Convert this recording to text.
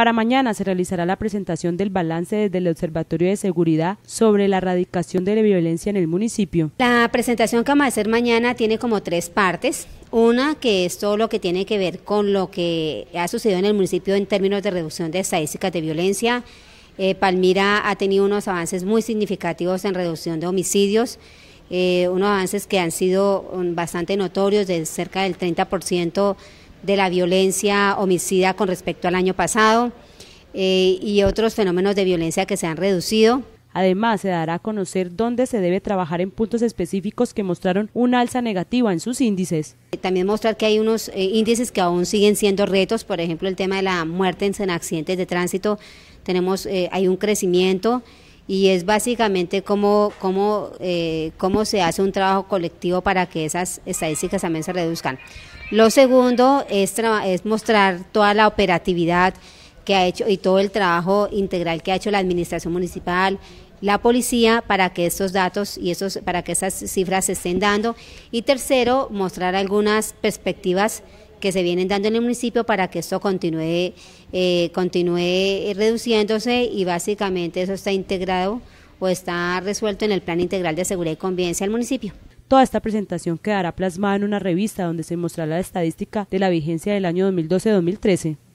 Para mañana se realizará la presentación del balance desde el Observatorio de Seguridad sobre la erradicación de la violencia en el municipio. La presentación que va a hacer mañana tiene como tres partes. Una que es todo lo que tiene que ver con lo que ha sucedido en el municipio en términos de reducción de estadísticas de violencia. Eh, Palmira ha tenido unos avances muy significativos en reducción de homicidios. Eh, unos avances que han sido mm, bastante notorios, de cerca del 30% de la violencia homicida con respecto al año pasado eh, y otros fenómenos de violencia que se han reducido. Además, se dará a conocer dónde se debe trabajar en puntos específicos que mostraron una alza negativa en sus índices. Eh, también mostrar que hay unos eh, índices que aún siguen siendo retos, por ejemplo, el tema de la muerte en accidentes de tránsito, tenemos hay un crecimiento y es básicamente cómo, cómo, eh, cómo se hace un trabajo colectivo para que esas estadísticas también se reduzcan. Lo segundo es, es mostrar toda la operatividad que ha hecho y todo el trabajo integral que ha hecho la administración municipal, la policía para que estos datos y esos, para que esas cifras se estén dando. Y tercero, mostrar algunas perspectivas que se vienen dando en el municipio para que esto continúe, eh, continúe reduciéndose y básicamente eso está integrado o está resuelto en el Plan Integral de Seguridad y Convivencia del municipio. Toda esta presentación quedará plasmada en una revista donde se mostrará la estadística de la vigencia del año 2012-2013.